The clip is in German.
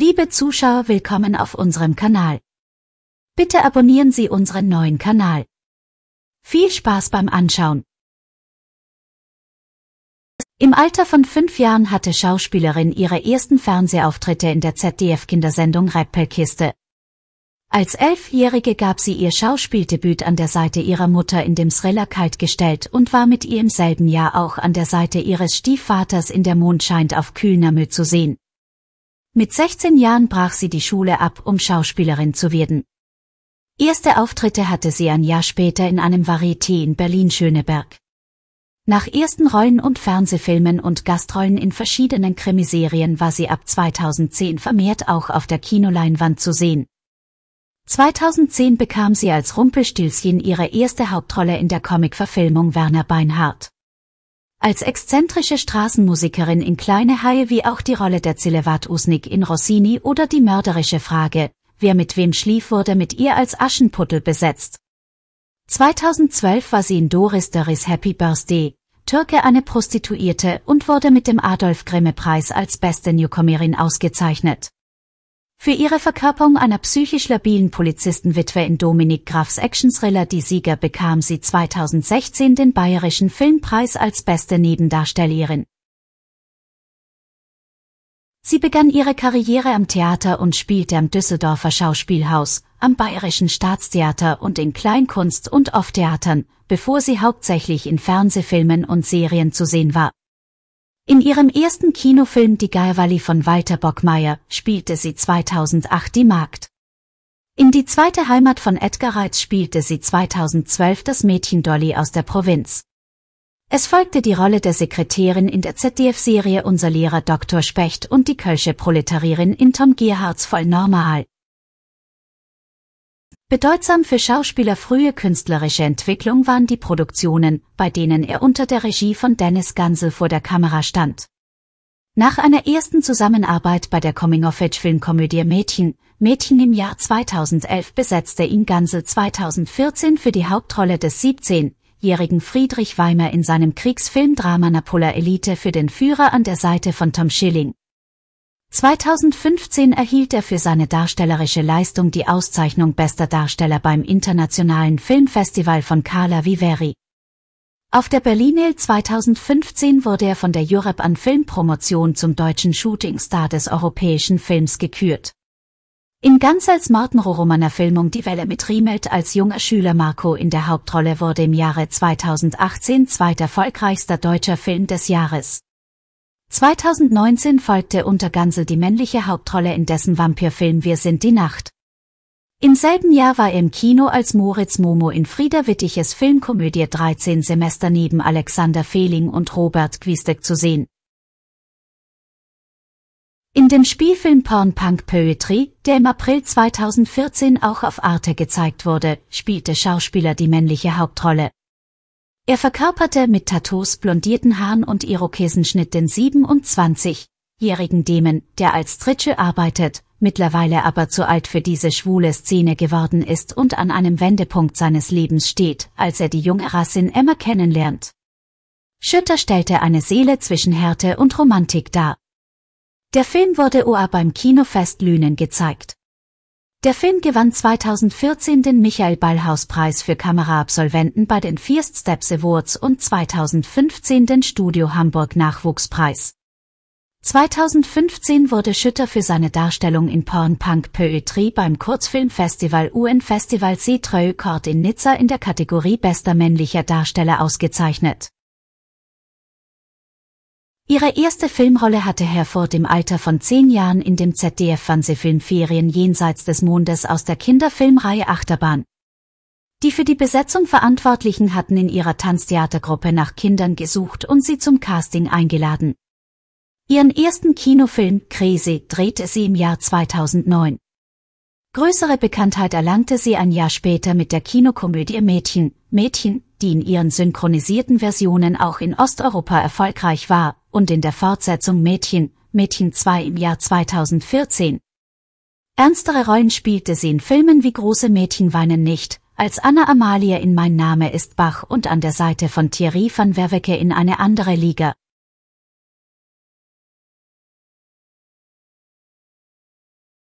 Liebe Zuschauer, willkommen auf unserem Kanal. Bitte abonnieren Sie unseren neuen Kanal. Viel Spaß beim Anschauen. Im Alter von fünf Jahren hatte Schauspielerin ihre ersten Fernsehauftritte in der ZDF-Kindersendung Rappelkiste. Als Elfjährige gab sie ihr Schauspieldebüt an der Seite ihrer Mutter in dem Thriller Kaltgestellt und war mit ihr im selben Jahr auch an der Seite ihres Stiefvaters in Der Mond scheint auf Kühlnermüll zu sehen. Mit 16 Jahren brach sie die Schule ab, um Schauspielerin zu werden. Erste Auftritte hatte sie ein Jahr später in einem Varieté in Berlin-Schöneberg. Nach ersten Rollen und Fernsehfilmen und Gastrollen in verschiedenen Krimiserien war sie ab 2010 vermehrt auch auf der Kinoleinwand zu sehen. 2010 bekam sie als Rumpelstilzchen ihre erste Hauptrolle in der Comicverfilmung Werner Beinhardt. Als exzentrische Straßenmusikerin in Kleine Haie wie auch die Rolle der Zilevat-Usnik in Rossini oder die mörderische Frage, wer mit wem schlief, wurde mit ihr als Aschenputtel besetzt. 2012 war sie in Doris Doris Happy Birthday, Türke eine Prostituierte und wurde mit dem Adolf Grimme Preis als beste Newcomerin ausgezeichnet für ihre Verkörperung einer psychisch labilen Polizistenwitwe in Dominik Grafs Actionthriller Die Sieger bekam sie 2016 den Bayerischen Filmpreis als beste Nebendarstellerin. Sie begann ihre Karriere am Theater und spielte am Düsseldorfer Schauspielhaus, am Bayerischen Staatstheater und in Kleinkunst- und Off-Theatern, bevor sie hauptsächlich in Fernsehfilmen und Serien zu sehen war. In ihrem ersten Kinofilm Die Geierwalli von Walter Bockmeier spielte sie 2008 die Magd. In die zweite Heimat von Edgar Reitz spielte sie 2012 das Mädchen Dolly aus der Provinz. Es folgte die Rolle der Sekretärin in der ZDF-Serie Unser Lehrer Dr. Specht und die Kölsche Proletarierin in Tom Gerhards Voll Normal. Bedeutsam für Schauspieler frühe künstlerische Entwicklung waren die Produktionen, bei denen er unter der Regie von Dennis Gansel vor der Kamera stand. Nach einer ersten Zusammenarbeit bei der Coming-of-Age-Filmkomödie Mädchen, Mädchen im Jahr 2011 besetzte ihn Gansel 2014 für die Hauptrolle des 17-jährigen Friedrich Weimer in seinem Kriegsfilm-Drama Napola Elite für den Führer an der Seite von Tom Schilling. 2015 erhielt er für seine darstellerische Leistung die Auszeichnung Bester Darsteller beim Internationalen Filmfestival von Carla Viveri. Auf der Berlinale 2015 wurde er von der Europe an Filmpromotion zum deutschen Shootingstar des europäischen Films gekürt. In Gansels Martenro-Romaner Filmung Die Welle mit Riemelt als junger Schüler Marco in der Hauptrolle wurde im Jahre 2018 zweiterfolgreichster deutscher Film des Jahres. 2019 folgte unter Gansel die männliche Hauptrolle in dessen Vampirfilm Wir sind die Nacht. Im selben Jahr war er im Kino als Moritz Momo in Frieda Wittiches Filmkomödie 13 Semester neben Alexander Fehling und Robert Gwiestek zu sehen. In dem Spielfilm Porn Punk Poetry, der im April 2014 auch auf Arte gezeigt wurde, spielte Schauspieler die männliche Hauptrolle. Er verkörperte mit Tattoos, blondierten Haaren und Irokesenschnitt den 27-jährigen Demon, der als Tritsche arbeitet, mittlerweile aber zu alt für diese schwule Szene geworden ist und an einem Wendepunkt seines Lebens steht, als er die junge Rassin Emma kennenlernt. Schütter stellte eine Seele zwischen Härte und Romantik dar. Der Film wurde UA beim Kinofest Lünen gezeigt. Der Film gewann 2014 den Michael Ballhaus Preis für Kameraabsolventen bei den First Steps Awards und 2015 den Studio Hamburg Nachwuchspreis. 2015 wurde Schütter für seine Darstellung in Porn Punk Poetry beim Kurzfilmfestival UN Festival Setreu Court in Nizza in der Kategorie Bester männlicher Darsteller ausgezeichnet Ihre erste Filmrolle hatte Herford im Alter von zehn Jahren in dem ZDF-Fernsehfilm Ferien jenseits des Mondes aus der Kinderfilmreihe Achterbahn. Die für die Besetzung Verantwortlichen hatten in ihrer Tanztheatergruppe nach Kindern gesucht und sie zum Casting eingeladen. Ihren ersten Kinofilm Crazy drehte sie im Jahr 2009. Größere Bekanntheit erlangte sie ein Jahr später mit der Kinokomödie Mädchen, Mädchen, die in ihren synchronisierten Versionen auch in Osteuropa erfolgreich war und in der Fortsetzung Mädchen, Mädchen 2 im Jahr 2014. Ernstere Rollen spielte sie in Filmen wie Große Mädchen weinen nicht, als Anna Amalia in Mein Name ist Bach und an der Seite von Thierry van Werwecke in eine andere Liga